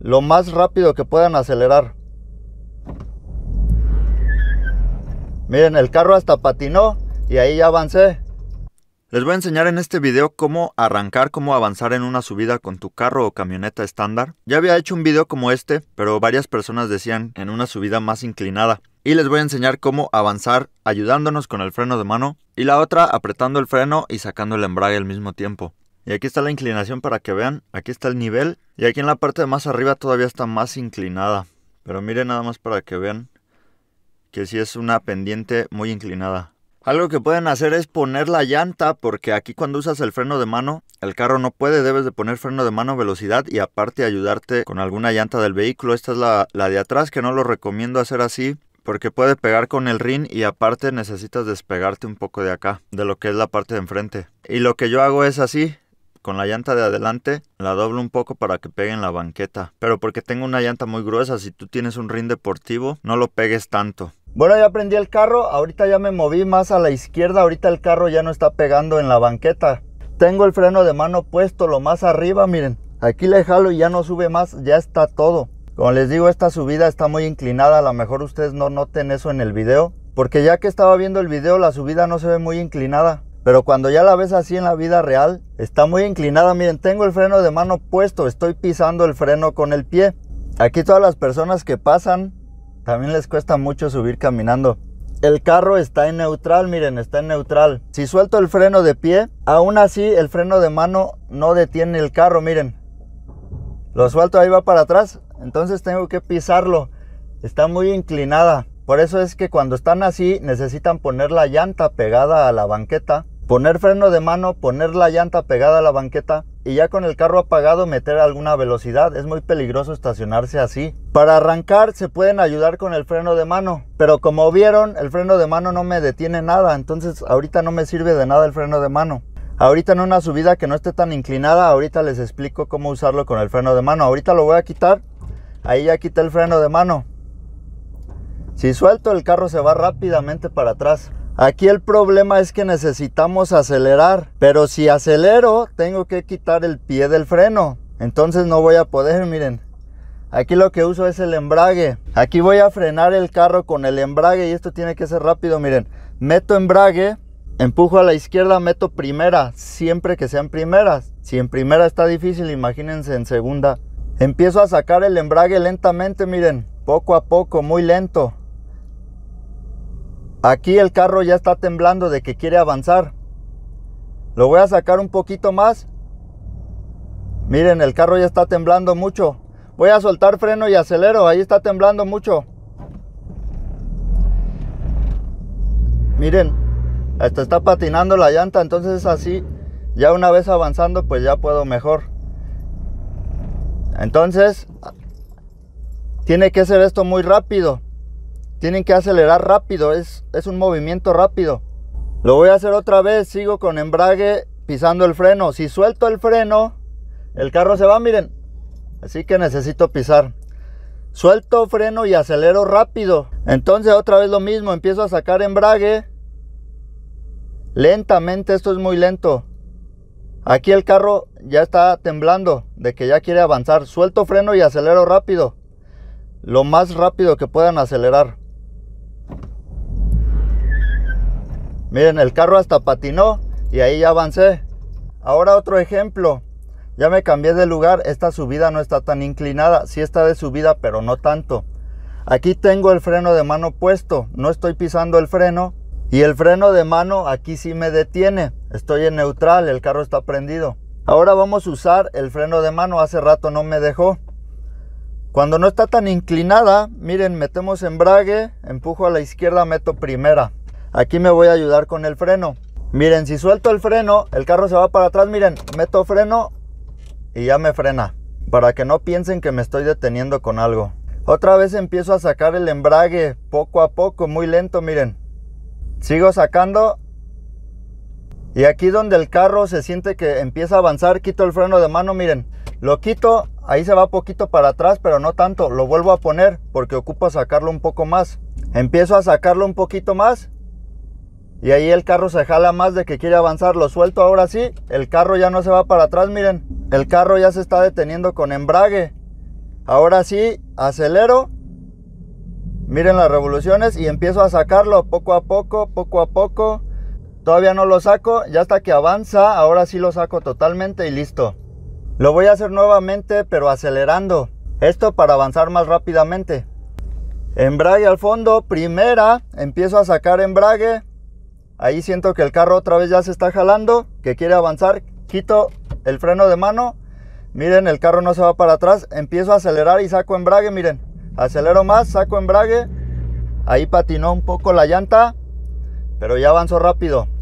lo más rápido que puedan acelerar. Miren, el carro hasta patinó y ahí ya avancé. Les voy a enseñar en este video cómo arrancar, cómo avanzar en una subida con tu carro o camioneta estándar. Ya había hecho un video como este, pero varias personas decían en una subida más inclinada. Y les voy a enseñar cómo avanzar ayudándonos con el freno de mano y la otra apretando el freno y sacando el embrague al mismo tiempo. Y aquí está la inclinación para que vean. Aquí está el nivel. Y aquí en la parte de más arriba todavía está más inclinada. Pero miren nada más para que vean que sí es una pendiente muy inclinada. Algo que pueden hacer es poner la llanta porque aquí cuando usas el freno de mano, el carro no puede, debes de poner freno de mano, velocidad y aparte ayudarte con alguna llanta del vehículo. Esta es la, la de atrás que no lo recomiendo hacer así porque puede pegar con el rin y aparte necesitas despegarte un poco de acá, de lo que es la parte de enfrente. Y lo que yo hago es así, con la llanta de adelante la doblo un poco para que pegue en la banqueta. Pero porque tengo una llanta muy gruesa, si tú tienes un rin deportivo, no lo pegues tanto. Bueno, ya prendí el carro, ahorita ya me moví más a la izquierda, ahorita el carro ya no está pegando en la banqueta. Tengo el freno de mano puesto lo más arriba, miren. Aquí le jalo y ya no sube más, ya está todo. Como les digo, esta subida está muy inclinada, a lo mejor ustedes no noten eso en el video. Porque ya que estaba viendo el video, la subida no se ve muy inclinada. Pero cuando ya la ves así en la vida real, está muy inclinada. Miren, tengo el freno de mano puesto, estoy pisando el freno con el pie. Aquí todas las personas que pasan, también les cuesta mucho subir caminando. El carro está en neutral, miren, está en neutral. Si suelto el freno de pie, aún así el freno de mano no detiene el carro, miren. Lo suelto, ahí va para atrás, entonces tengo que pisarlo. Está muy inclinada. Por eso es que cuando están así necesitan poner la llanta pegada a la banqueta poner freno de mano, poner la llanta pegada a la banqueta y ya con el carro apagado meter alguna velocidad. Es muy peligroso estacionarse así. Para arrancar se pueden ayudar con el freno de mano, pero como vieron el freno de mano no me detiene nada, entonces ahorita no me sirve de nada el freno de mano. Ahorita en una subida que no esté tan inclinada, ahorita les explico cómo usarlo con el freno de mano. Ahorita lo voy a quitar. Ahí ya quité el freno de mano. Si suelto el carro se va rápidamente para atrás. Aquí el problema es que necesitamos acelerar, pero si acelero tengo que quitar el pie del freno, entonces no voy a poder, miren. Aquí lo que uso es el embrague. Aquí voy a frenar el carro con el embrague y esto tiene que ser rápido, miren. Meto embrague, empujo a la izquierda, meto primera, siempre que sean primeras. Si en primera está difícil, imagínense en segunda. Empiezo a sacar el embrague lentamente, miren, poco a poco, muy lento. Aquí el carro ya está temblando de que quiere avanzar. Lo voy a sacar un poquito más. Miren, el carro ya está temblando mucho. Voy a soltar freno y acelero. Ahí está temblando mucho. Miren, hasta está patinando la llanta. Entonces así, ya una vez avanzando, pues ya puedo mejor. Entonces, tiene que ser esto muy rápido. Tienen que acelerar rápido, es, es un movimiento rápido. Lo voy a hacer otra vez, sigo con embrague pisando el freno. Si suelto el freno, el carro se va, miren. Así que necesito pisar. Suelto freno y acelero rápido. Entonces otra vez lo mismo, empiezo a sacar embrague. Lentamente, esto es muy lento. Aquí el carro ya está temblando de que ya quiere avanzar. Suelto freno y acelero rápido. Lo más rápido que puedan acelerar. Miren, el carro hasta patinó y ahí ya avancé. Ahora otro ejemplo. Ya me cambié de lugar, esta subida no está tan inclinada, sí está de subida, pero no tanto. Aquí tengo el freno de mano puesto, no estoy pisando el freno y el freno de mano aquí sí me detiene. Estoy en neutral, el carro está prendido. Ahora vamos a usar el freno de mano, hace rato no me dejó. Cuando no está tan inclinada, miren, metemos embrague, empujo a la izquierda, meto primera. Aquí me voy a ayudar con el freno. Miren, si suelto el freno, el carro se va para atrás. Miren, meto freno y ya me frena. Para que no piensen que me estoy deteniendo con algo. Otra vez empiezo a sacar el embrague poco a poco, muy lento, miren. Sigo sacando. Y aquí donde el carro se siente que empieza a avanzar, quito el freno de mano, miren. Lo quito, ahí se va poquito para atrás, pero no tanto. Lo vuelvo a poner porque ocupo sacarlo un poco más. Empiezo a sacarlo un poquito más y ahí el carro se jala más de que quiere avanzar. Lo suelto ahora sí. El carro ya no se va para atrás, miren. El carro ya se está deteniendo con embrague. Ahora sí, acelero. Miren las revoluciones y empiezo a sacarlo poco a poco, poco a poco. Todavía no lo saco, ya hasta que avanza, ahora sí lo saco totalmente y listo. Lo voy a hacer nuevamente, pero acelerando. Esto para avanzar más rápidamente. Embrague al fondo, primera, empiezo a sacar embrague, Ahí siento que el carro otra vez ya se está jalando, que quiere avanzar. Quito el freno de mano. Miren, el carro no se va para atrás. Empiezo a acelerar y saco embrague, miren. Acelero más, saco embrague. Ahí patinó un poco la llanta, pero ya avanzó rápido.